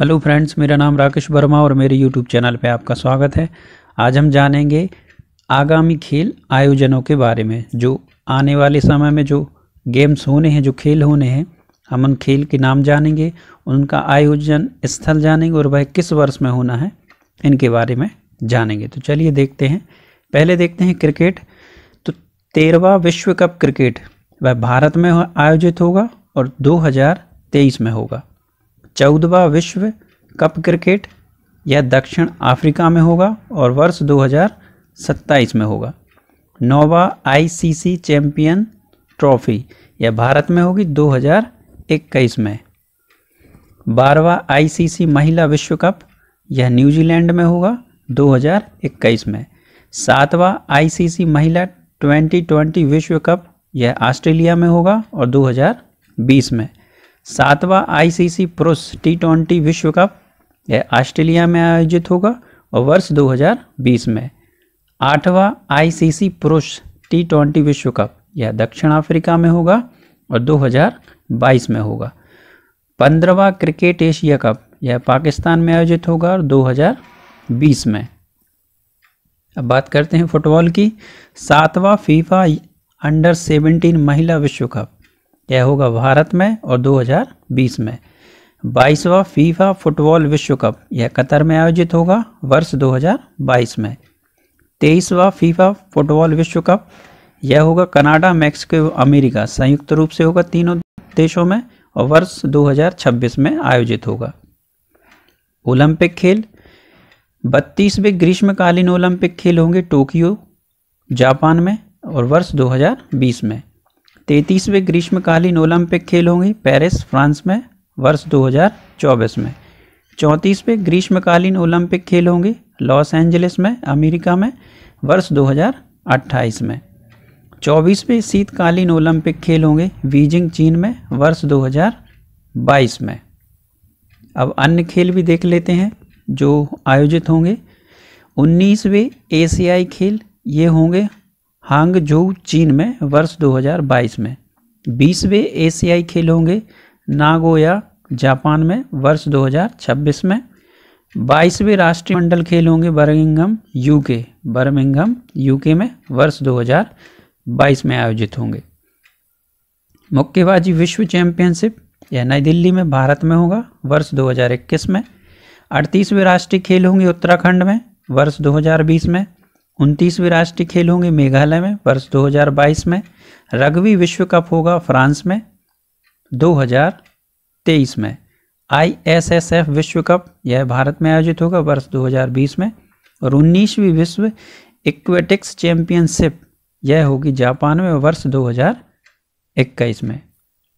hello friends मेरा नाम राकेश वर्मा और मेरे यूट्यूब चैनल पे आपका स्वागत है आज हम जानेंगे आगामी खेल आयोजनों के बारे में जो आने वाले समय में जो गेम्स होने हैं जो खेल होने हैं हम उन खेल के नाम जानेंगे उनका आयोजन स्थल जानेंगे और वह किस वर्ष में होना है इनके बारे में जानेंगे तो चलिए देखते हैं पहले देखते हैं क्रिकेट तो तेरहवा विश्व कप क्रिकेट वह भारत में आयोजित होगा और दो में होगा चौदवा विश्व कप क्रिकेट यह दक्षिण अफ्रीका में होगा और वर्ष 2027 में होगा नौवा आईसीसी चैम्पियन ट्रॉफी यह भारत में होगी 2021 में बारहवा आईसीसी महिला विश्व कप यह न्यूजीलैंड में होगा 2021 में सातवा आईसीसी महिला 2020 विश्व कप यह ऑस्ट्रेलिया में होगा और 2020 में सातवां आईसीसी पुरुष टी ट्वेंटी विश्व कप यह ऑस्ट्रेलिया में आयोजित होगा और वर्ष 2020 में आठवां आईसीसी पुरुष टी ट्वेंटी विश्व कप यह दक्षिण अफ्रीका में होगा और 2022 में होगा पंद्रहवा क्रिकेट एशिया कप यह पाकिस्तान में आयोजित होगा और 2020 में अब बात करते हैं फुटबॉल की सातवां फीफा अंडर 17 महिला विश्व कप यह होगा भारत में और 2020 में बाईसवा फीफा फुटबॉल विश्व कप यह कतर में आयोजित होगा वर्ष 2022 में तेईसवा फीफा फुटबॉल विश्व कप यह होगा कनाडा मैक्सिको अमेरिका संयुक्त रूप से होगा तीनों देशों में और वर्ष 2026 में आयोजित होगा ओलंपिक खेल बत्तीसवें ग्रीष्मकालीन ओलंपिक खेल होंगे टोक्यो जापान में और वर्ष 2020 में तैतीसवें ग्रीष्मकालीन ओलंपिक खेल होंगे पेरिस फ्रांस में वर्ष 2024 में चौंतीसवें ग्रीष्मकालीन ओलंपिक खेल होंगे लॉस एंजलिस में अमेरिका में वर्ष 2028 में चौबीसवें शीतकालीन ओलंपिक खेल होंगे बीजिंग चीन में वर्ष 2022 में अब अन्य खेल भी देख लेते हैं जो आयोजित होंगे उन्नीसवें एशियाई खेल ये होंगे हांगझोउ चीन में वर्ष 2022 में बीसवें एशियाई खेल होंगे नागोया जापान में वर्ष 2026 में बाईसवें राष्ट्रीय मंडल खेल होंगे बर्मिंगम यूके बर्मिंगम यूके में वर्ष 2022 में आयोजित होंगे मुक्केबाजी विश्व चैंपियनशिप यह नई दिल्ली में भारत में होगा वर्ष 2021 में अड़तीसवें राष्ट्रीय खेल होंगे उत्तराखंड में वर्ष 2020 में उनतीसवें राष्ट्रीय खेल होंगे मेघालय में वर्ष 2022 में रग्बी विश्व कप होगा फ्रांस में 2023 में आईएसएसएफ विश्व कप यह भारत में आयोजित होगा वर्ष 2020 में और उन्नीसवीं विश्व इक्वेटिक्स चैंपियनशिप यह होगी जापान में वर्ष 2021 में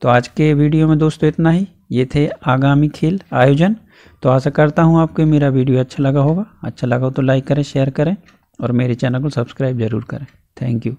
तो आज के वीडियो में दोस्तों इतना ही ये थे आगामी खेल आयोजन तो आशा करता हूँ आपको मेरा वीडियो अच्छा लगा होगा अच्छा लगा हो तो लाइक करें शेयर करें और मेरे चैनल को सब्सक्राइब ज़रूर करें थैंक यू